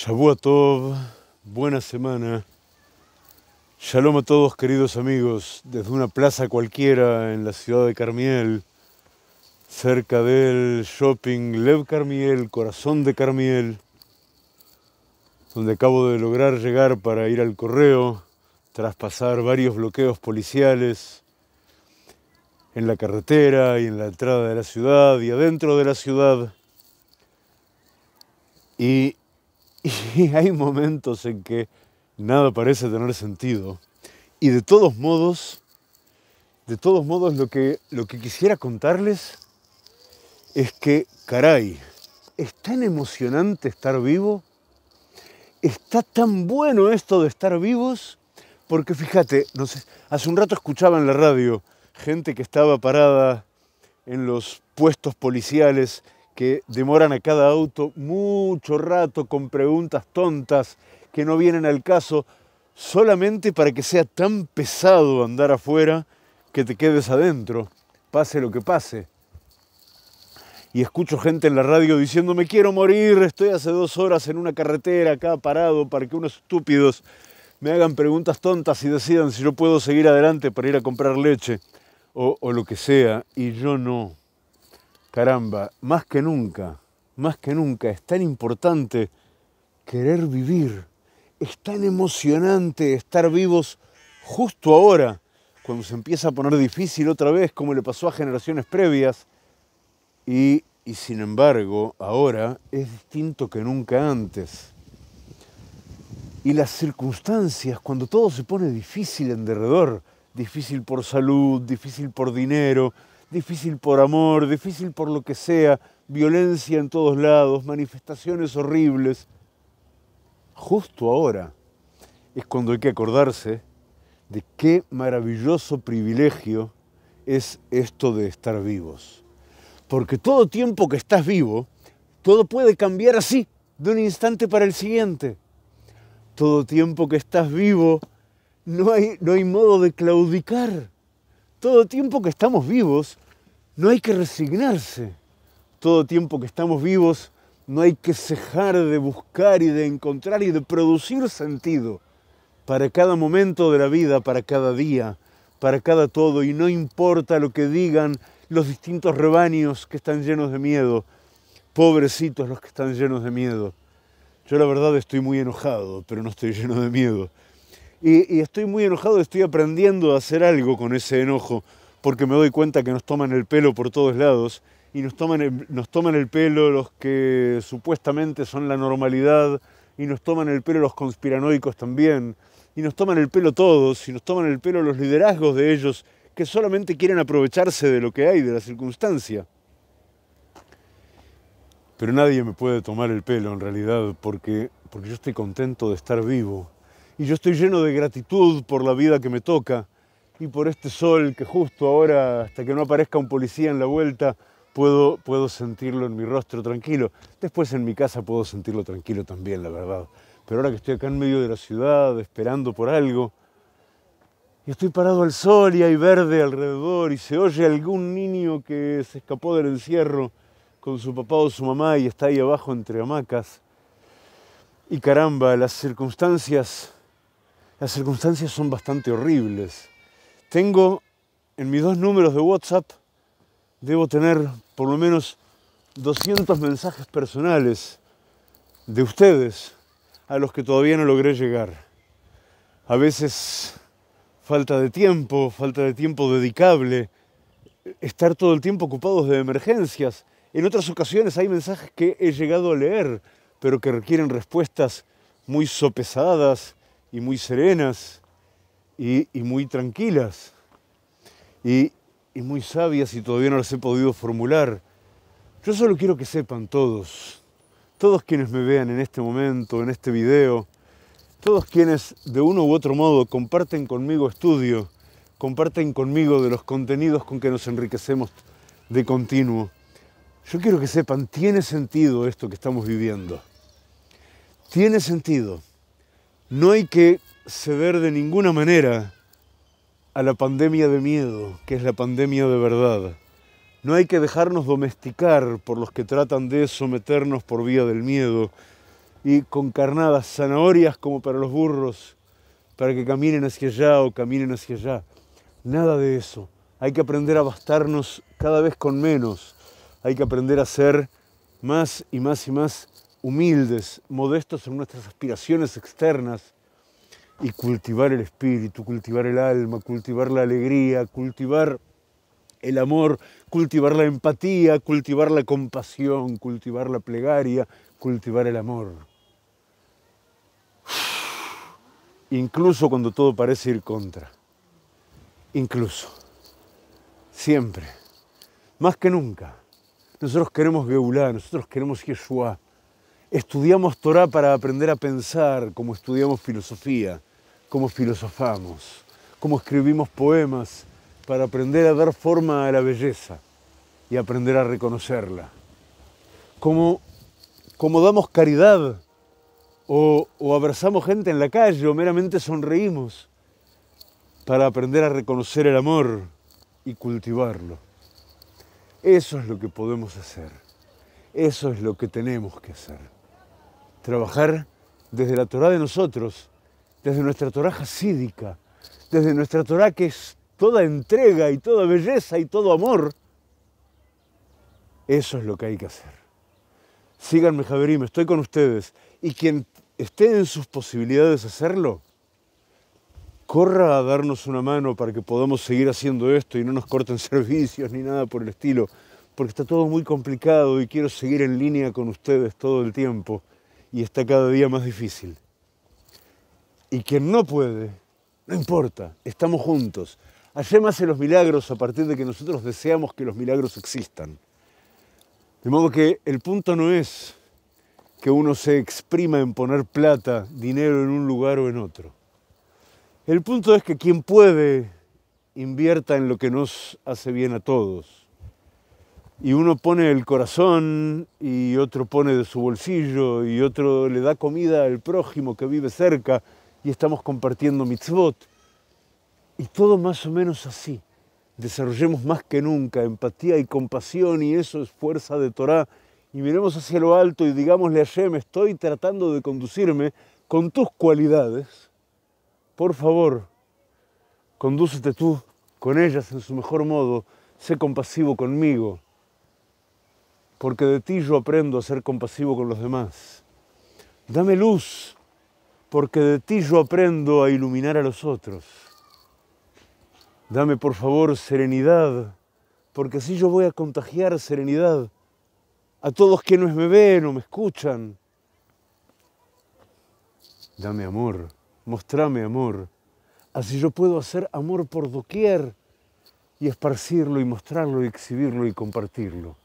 Shabuatov, buena semana. Shalom a todos queridos amigos, desde una plaza cualquiera en la ciudad de Carmiel, cerca del shopping Lev Carmiel, Corazón de Carmiel, donde acabo de lograr llegar para ir al correo tras pasar varios bloqueos policiales en la carretera y en la entrada de la ciudad y adentro de la ciudad. Y Y hay momentos en que nada parece tener sentido. Y de todos modos, de todos modos lo que, lo que quisiera contarles es que, caray, es tan emocionante estar vivo, está tan bueno esto de estar vivos, porque fíjate, hace un rato escuchaba en la radio gente que estaba parada en los puestos policiales que demoran a cada auto mucho rato con preguntas tontas que no vienen al caso, solamente para que sea tan pesado andar afuera que te quedes adentro, pase lo que pase. Y escucho gente en la radio diciendo, me quiero morir, estoy hace dos horas en una carretera acá parado para que unos estúpidos me hagan preguntas tontas y decidan si yo puedo seguir adelante para ir a comprar leche o, o lo que sea, y yo no caramba, más que nunca, más que nunca, es tan importante querer vivir. Es tan emocionante estar vivos justo ahora, cuando se empieza a poner difícil otra vez, como le pasó a generaciones previas. Y, y sin embargo, ahora es distinto que nunca antes. Y las circunstancias, cuando todo se pone difícil en derredor, difícil por salud, difícil por dinero, difícil por amor, difícil por lo que sea, violencia en todos lados, manifestaciones horribles. Justo ahora es cuando hay que acordarse de qué maravilloso privilegio es esto de estar vivos. Porque todo tiempo que estás vivo, todo puede cambiar así, de un instante para el siguiente. Todo tiempo que estás vivo, no hay, no hay modo de claudicar. Todo tiempo que estamos vivos, no hay que resignarse todo tiempo que estamos vivos, no hay que cejar de buscar y de encontrar y de producir sentido para cada momento de la vida, para cada día, para cada todo, y no importa lo que digan los distintos rebaños que están llenos de miedo, pobrecitos los que están llenos de miedo. Yo la verdad estoy muy enojado, pero no estoy lleno de miedo. Y, y estoy muy enojado, estoy aprendiendo a hacer algo con ese enojo porque me doy cuenta que nos toman el pelo por todos lados y nos toman el, nos toman el pelo los que supuestamente son la normalidad y nos toman el pelo los conspiranoicos también y nos toman el pelo todos y nos toman el pelo los liderazgos de ellos que solamente quieren aprovecharse de lo que hay, de la circunstancia. Pero nadie me puede tomar el pelo en realidad porque, porque yo estoy contento de estar vivo y yo estoy lleno de gratitud por la vida que me toca y por este sol que justo ahora, hasta que no aparezca un policía en la vuelta, puedo, puedo sentirlo en mi rostro tranquilo. Después en mi casa puedo sentirlo tranquilo también, la verdad. Pero ahora que estoy acá en medio de la ciudad, esperando por algo, y estoy parado al sol y hay verde alrededor y se oye algún niño que se escapó del encierro con su papá o su mamá y está ahí abajo entre hamacas. Y caramba, las circunstancias, las circunstancias son bastante horribles tengo en mis dos números de WhatsApp, debo tener por lo menos 200 mensajes personales de ustedes a los que todavía no logré llegar. A veces falta de tiempo, falta de tiempo dedicable, estar todo el tiempo ocupados de emergencias. En otras ocasiones hay mensajes que he llegado a leer, pero que requieren respuestas muy sopesadas y muy serenas y, muy tranquilas y, y muy sabias y todavía no las he podido formular. Yo solo quiero que sepan todos, todos quienes me vean en este momento, en este video, todos quienes de uno u otro modo comparten conmigo estudio, comparten conmigo de los contenidos con que nos enriquecemos de continuo. Yo quiero que sepan, tiene sentido esto que estamos viviendo. Tiene sentido. No hay que ceder de ninguna manera a la pandemia de miedo, que es la pandemia de verdad. No hay que dejarnos domesticar por los que tratan de someternos por vía del miedo y con carnadas, zanahorias como para los burros, para que caminen hacia allá o caminen hacia allá. Nada de eso. Hay que aprender a bastarnos cada vez con menos. Hay que aprender a ser más y más y más humildes, modestos en nuestras aspiraciones externas y cultivar el espíritu, cultivar el alma, cultivar la alegría, cultivar el amor, cultivar la empatía, cultivar la compasión, cultivar la plegaria, cultivar el amor. Incluso cuando todo parece ir contra. Incluso. Siempre. Más que nunca. Nosotros queremos Geulá, nosotros queremos Yeshua. Estudiamos Torah para aprender a pensar, como estudiamos filosofía cómo filosofamos, cómo escribimos poemas para aprender a dar forma a la belleza y aprender a reconocerla, cómo, damos caridad o, o abrazamos gente en la calle o meramente sonreímos para aprender a reconocer el amor y cultivarlo. Eso es lo que podemos hacer. Eso es lo que tenemos que hacer. Trabajar desde la Torah de nosotros desde nuestra Toraja cídica, desde nuestra Torá que es toda entrega y toda belleza y todo amor. Eso es lo que hay que hacer. Síganme, Javerim, estoy con ustedes. Y quien esté en sus posibilidades de hacerlo, corra a darnos una mano para que podamos seguir haciendo esto y no nos corten servicios ni nada por el estilo, porque está todo muy complicado y quiero seguir en línea con ustedes todo el tiempo y está cada día más difícil. Y quien no puede, no importa, estamos juntos. Hashem hace los milagros a partir de que nosotros deseamos que los milagros existan. De modo que el punto no es que uno se exprima en poner plata, dinero en un lugar o en otro. El punto es que quien puede invierta en lo que nos hace bien a todos. Y uno pone el corazón y otro pone de su bolsillo y otro le da comida al prójimo que vive cerca y estamos compartiendo mitzvot. Y todo más o menos así. Desarrollemos más que nunca empatía y compasión y eso es fuerza de Torah. Y miremos hacia lo alto y digámosle a Yem, estoy tratando de conducirme con tus cualidades. Por favor, condúcete tú con ellas en su mejor modo. Sé compasivo conmigo. Porque de ti yo aprendo a ser compasivo con los demás. Dame luz porque de ti yo aprendo a iluminar a los otros. Dame por favor serenidad, porque así yo voy a contagiar serenidad a todos quienes me ven o me escuchan. Dame amor, mostrame amor, así yo puedo hacer amor por doquier y esparcirlo y mostrarlo y exhibirlo y compartirlo.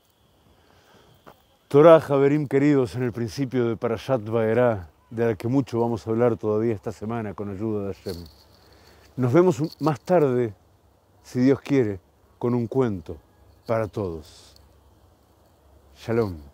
Torah, Haberim queridos, en el principio de Parashat Vaerá, de la que mucho vamos a hablar todavía esta semana con ayuda de Hashem. Nos vemos más tarde, si Dios quiere, con un cuento para todos. Shalom.